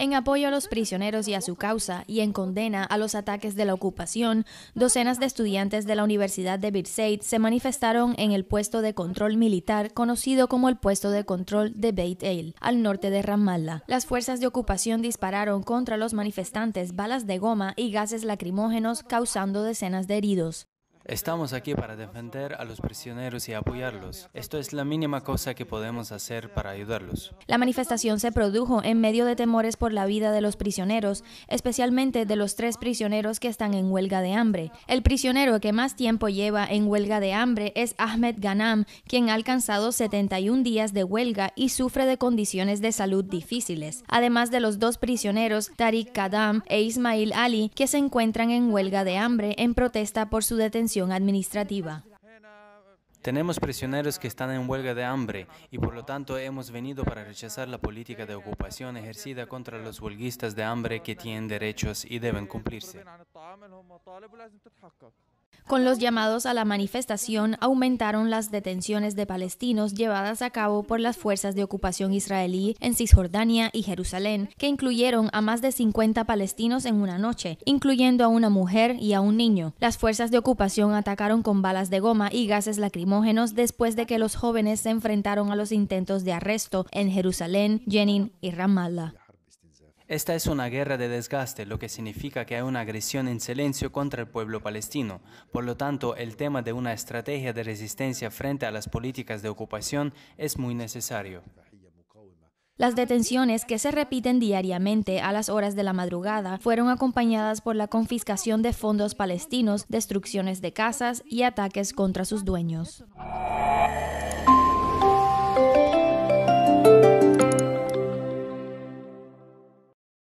En apoyo a los prisioneros y a su causa, y en condena a los ataques de la ocupación, docenas de estudiantes de la Universidad de Birzeit se manifestaron en el puesto de control militar conocido como el puesto de control de Beit El, al norte de Ramallah. Las fuerzas de ocupación dispararon contra los manifestantes balas de goma y gases lacrimógenos, causando decenas de heridos. Estamos aquí para defender a los prisioneros y apoyarlos. Esto es la mínima cosa que podemos hacer para ayudarlos. La manifestación se produjo en medio de temores por la vida de los prisioneros, especialmente de los tres prisioneros que están en huelga de hambre. El prisionero que más tiempo lleva en huelga de hambre es Ahmed Ghanam, quien ha alcanzado 71 días de huelga y sufre de condiciones de salud difíciles, además de los dos prisioneros Tariq Kadam e Ismail Ali, que se encuentran en huelga de hambre en protesta por su detención administrativa. Tenemos prisioneros que están en huelga de hambre y por lo tanto hemos venido para rechazar la política de ocupación ejercida contra los huelguistas de hambre que tienen derechos y deben cumplirse. Con los llamados a la manifestación aumentaron las detenciones de palestinos llevadas a cabo por las fuerzas de ocupación israelí en Cisjordania y Jerusalén, que incluyeron a más de 50 palestinos en una noche, incluyendo a una mujer y a un niño. Las fuerzas de ocupación atacaron con balas de goma y gases lacrimógenos después de que los jóvenes se enfrentaron a los intentos de arresto en Jerusalén, Jenin y Ramallah. Esta es una guerra de desgaste, lo que significa que hay una agresión en silencio contra el pueblo palestino. Por lo tanto, el tema de una estrategia de resistencia frente a las políticas de ocupación es muy necesario. Las detenciones, que se repiten diariamente a las horas de la madrugada, fueron acompañadas por la confiscación de fondos palestinos, destrucciones de casas y ataques contra sus dueños.